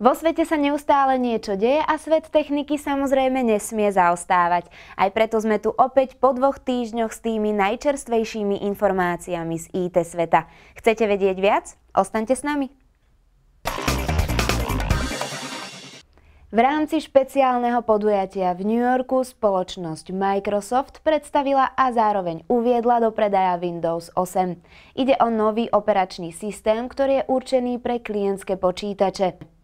Vo svete sa neustále niečo deje a svet techniky samozrejme nesmie zaostávať. Aj preto sme tu opäť po dvoch týždňoch s tými najčerstvejšími informáciami z IT sveta. Chcete vedieť viac? Ostaňte s nami. V rámci špeciálneho podujatia v New Yorku spoločnosť Microsoft predstavila a zároveň uviedla do predaja Windows 8. Ide o nový operačný systém, ktorý je určený pre klientské počítače.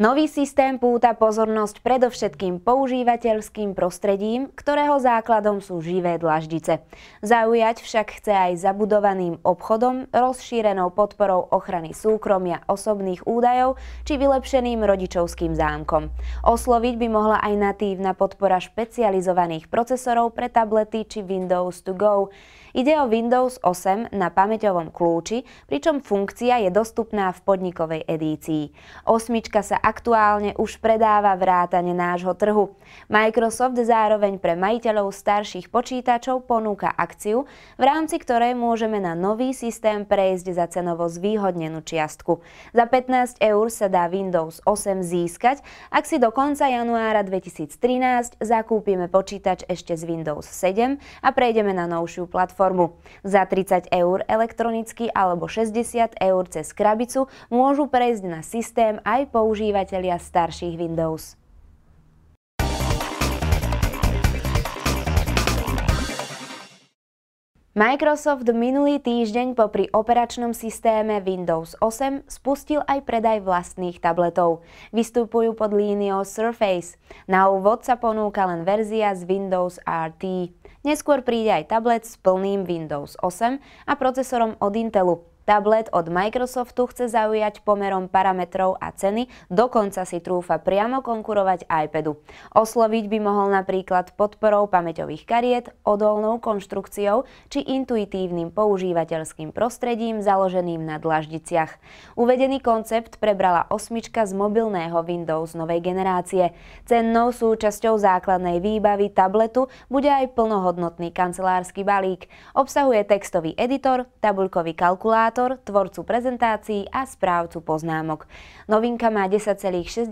Nový systém púta pozornosť predovšetkým používateľským prostredím, ktorého základom sú živé dlaždice. Zaujať však chce aj zabudovaným obchodom, rozšírenou podporou ochrany súkromia osobných údajov či vylepšeným rodičovským zámkom. Osloviť by mohla aj natívna podpora špecializovaných procesorov pre tablety či Windows to go. Ide o Windows 8 na pamäťovom kľúči, pričom funkcia je dostupná v podnikovej edícii. Osmička sa aktuálne už predáva vrátane nášho trhu. Microsoft zároveň pre majiteľov starších počítačov ponúka akciu, v rámci ktorej môžeme na nový systém prejsť za cenovo zvýhodnenú čiastku. Za 15 eur sa dá Windows 8 získať, ak si do konca januára 2013 zakúpime počítač ešte z Windows 7 a prejdeme na novšiu platformu. Za 30 eur elektronicky alebo 60 eur cez krabicu môžu prejsť na systém aj používať používateľia starších Windows. Microsoft minulý týždeň popri operačnom systéme Windows 8 spustil aj predaj vlastných tabletov. Vystupujú pod líniou Surface. Na úvod sa ponúka len verzia z Windows RT. Neskôr príde aj tablet s plným Windows 8 a procesorom od Intelu. Tablet od Microsoftu chce zaujať pomerom parametrov a ceny, dokonca si trúfa priamo konkurovať iPadu. Osloviť by mohol napríklad podporou pamäťových kariet, odolnou konštrukciou či intuitívnym používateľským prostredím založeným na dlaždiciach. Uvedený koncept prebrala osmička z mobilného Windows novej generácie. Cennou súčasťou základnej výbavy tabletu bude aj plnohodnotný kancelársky balík. Obsahuje textový editor, tabuľkový kalkulátor, moderátor, tvorcu prezentácií a správcu poznámok. Novinka má 10,6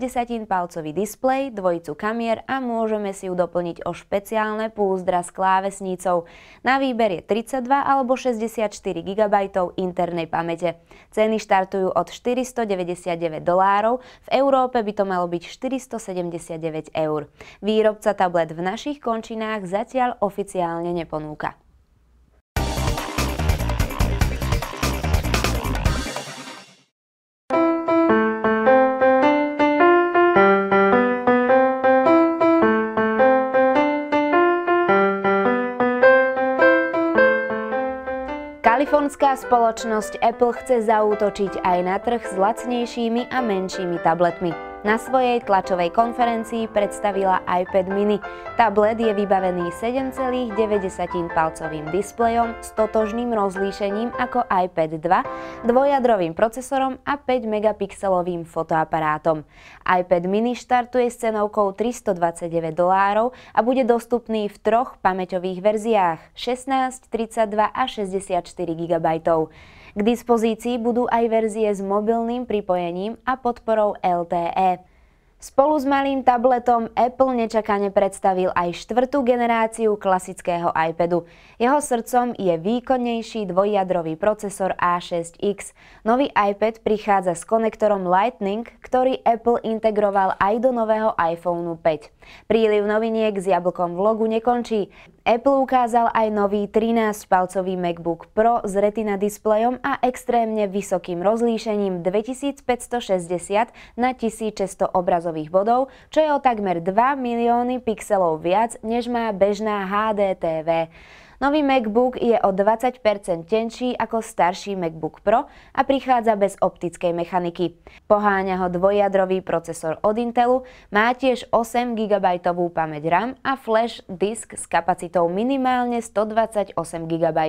palcový displej, dvojicu kamier a môžeme si ju doplniť o špeciálne púzdra s klávesnícou. Na výber je 32 alebo 64 GB internej pamäte. Ceny štartujú od 499 dolárov, v Európe by to malo byť 479 eur. Výrobca tablet v našich končinách zatiaľ oficiálne neponúka. Telefonská spoločnosť Apple chce zaútočiť aj na trh s lacnejšími a menšími tabletmi. Na svojej tlačovej konferencii predstavila iPad mini. Tablet je vybavený 7,9 palcovým displejom s totožným rozlíšením ako iPad 2, dvojadrovým procesorom a 5 megapixelovým fotoaparátom. iPad mini štartuje s cenovkou 329 dolárov a bude dostupný v troch pamäťových verziách 16, 32 a 64 GB. K dispozícii budú aj verzie s mobilným pripojením a podporou LTE. Spolu s malým tabletom Apple nečakane predstavil aj štvrtú generáciu klasického iPadu. Jeho srdcom je výkonnejší dvojjadrový procesor A6X. Nový iPad prichádza s konektorom Lightning, ktorý Apple integroval aj do nového iPhone 5. Príliv noviniek s jablkom v logu nekončí. Apple ukázal aj nový 13-palcový MacBook Pro s retina displejom a extrémne vysokým rozlíšením 2560 na 1600 obrazových bodov, čo je o takmer 2 milióny pixelov viac, než má bežná HDTV. TV. Nový MacBook je o 20% tenší ako starší MacBook Pro a prichádza bez optickej mechaniky. Poháňa ho dvojjadrový procesor od Intelu, má tiež 8 GB pamäť RAM a flash disk s kapacitou minimálne 128 GB.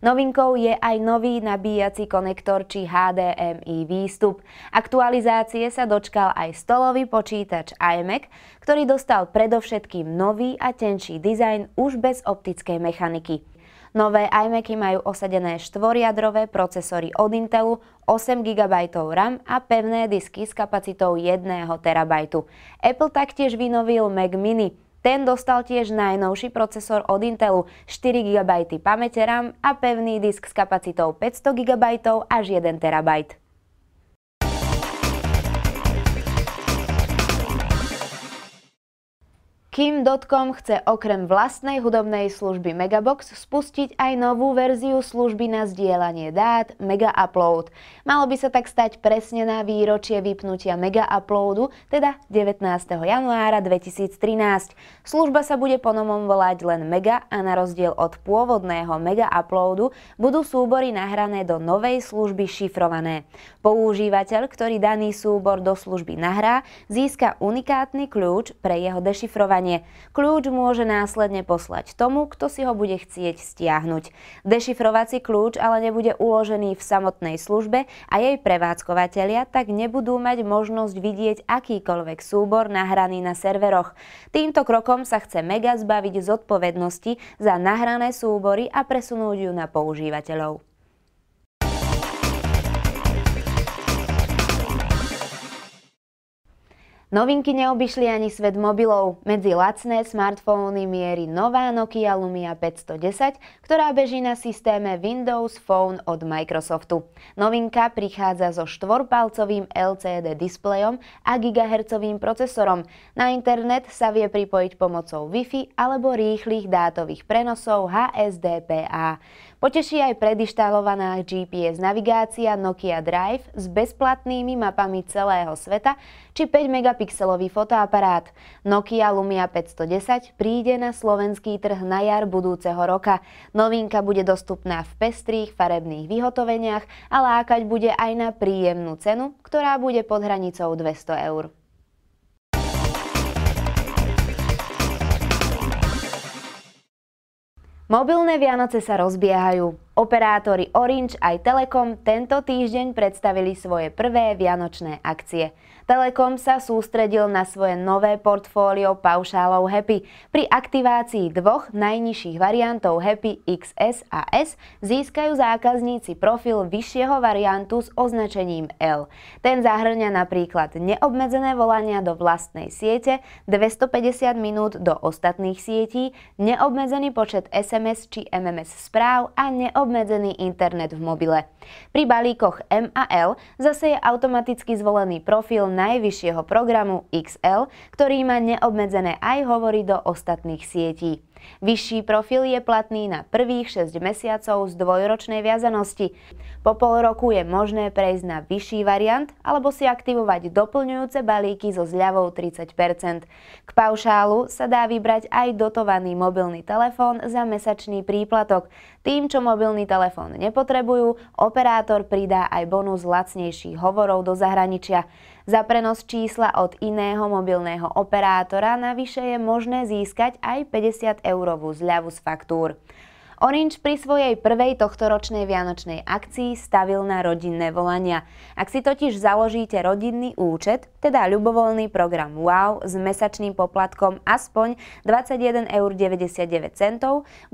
Novinkou je aj nový nabíjací konektor či HDMI výstup. Aktualizácie sa dočkal aj stolový počítač iMac, ktorý dostal predovšetkým nový a tenší dizajn už bez optickej mechaniky. Nové iMacy majú osadené štvoriadrové procesory od Intelu, 8 GB RAM a pevné disky s kapacitou 1 TB. Apple taktiež vynovil Mac mini. Ten dostal tiež najnovší procesor od Intelu, 4 GB pamäte RAM a pevný disk s kapacitou 500 GB až 1 TB. Kim.com chce okrem vlastnej hudobnej služby Megabox spustiť aj novú verziu služby na zdieľanie dát Mega Upload. Malo by sa tak stať presne na výročie vypnutia Mega Uploadu, teda 19. januára 2013. Služba sa bude ponomom volať len Mega a na rozdiel od pôvodného Mega Uploadu budú súbory nahrané do novej služby šifrované. Používateľ, ktorý daný súbor do služby nahrá, získa unikátny kľúč pre jeho dešifrovanie zariadenie. Kľúč môže následne poslať tomu, kto si ho bude chcieť stiahnuť. Dešifrovací kľúč ale nebude uložený v samotnej službe a jej prevádzkovateľia tak nebudú mať možnosť vidieť akýkoľvek súbor nahraný na serveroch. Týmto krokom sa chce Mega zbaviť zodpovednosti za nahrané súbory a presunúť ju na používateľov. Novinky neobyšli ani svet mobilov. Medzi lacné smartfóny mierí nová Nokia Lumia 510, ktorá beží na systéme Windows Phone od Microsoftu. Novinka prichádza so štvorpalcovým LCD displejom a gigahercovým procesorom. Na internet sa vie pripojiť pomocou Wi-Fi alebo rýchlych dátových prenosov HSDPA. Poteší aj predištálovaná GPS navigácia Nokia Drive s bezplatnými mapami celého sveta či 5-megapixelový fotoaparát. Nokia Lumia 510 príde na slovenský trh na jar budúceho roka. Novinka bude dostupná v pestrých farebných vyhotoveniach a lákať bude aj na príjemnú cenu, ktorá bude pod hranicou 200 eur. Mobilné Vianoce sa rozbiehajú. Operátori Orange aj Telekom tento týždeň predstavili svoje prvé vianočné akcie. Telekom sa sústredil na svoje nové portfólio paušálov Happy. Pri aktivácii dvoch najnižších variantov Happy XS a S získajú zákazníci profil vyššieho variantu s označením L. Ten zahrňa napríklad neobmedzené volania do vlastnej siete, 250 minút do ostatných sietí, neobmedzený počet SMS či MMS správ a neobmedzené neobmedzený internet v mobile. Pri balíkoch M a L zase je automaticky zvolený profil najvyššieho programu XL, ktorý má neobmedzené aj hovory do ostatných sietí. Vyšší profil je platný na prvých 6 mesiacov z dvojročnej viazanosti. Po pol roku je možné prejsť na vyšší variant alebo si aktivovať doplňujúce balíky so zľavou 30 K paušálu sa dá vybrať aj dotovaný mobilný telefón za mesačný príplatok. Tým, čo mobilný telefón nepotrebujú, operátor pridá aj bonus lacnejších hovorov do zahraničia. Za prenos čísla od iného mobilného operátora navyše je možné získať aj 50 eurovú zľavu z faktúr. Orange pri svojej prvej tohtoročnej vianočnej akcii stavil na rodinné volania. Ak si totiž založíte rodinný účet, teda ľubovoľný program WOW s mesačným poplatkom aspoň 21,99 eur,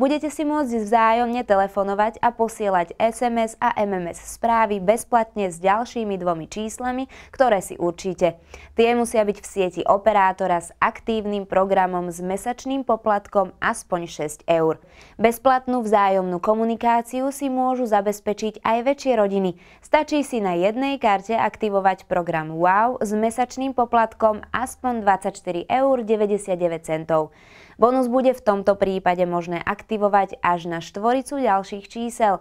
budete si môcť vzájomne telefonovať a posielať SMS a MMS správy bezplatne s ďalšími dvomi číslami, ktoré si určíte. Tie musia byť v sieti operátora s aktívnym programom s mesačným poplatkom aspoň 6 eur. Bezplatnú kvalitnú vzájomnú komunikáciu si môžu zabezpečiť aj väčšie rodiny. Stačí si na jednej karte aktivovať program WOW s mesačným poplatkom aspoň 24,99 eur. Bonus bude v tomto prípade možné aktivovať až na štvoricu ďalších čísel.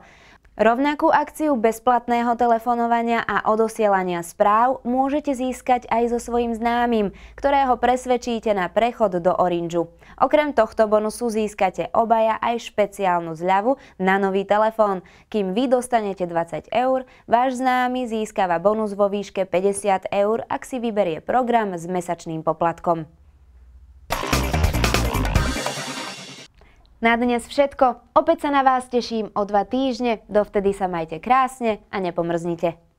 Rovnakú akciu bezplatného telefonovania a odosielania správ môžete získať aj so svojim známym, ktorého presvedčíte na prechod do Orange. Okrem tohto bonusu získate obaja aj špeciálnu zľavu na nový telefón. Kým vy dostanete 20 eur, váš známy získava bonus vo výške 50 eur, ak si vyberie program s mesačným poplatkom. Na dnes všetko, opäť sa na vás teším o dva týždne, dovtedy sa majte krásne a nepomrznite.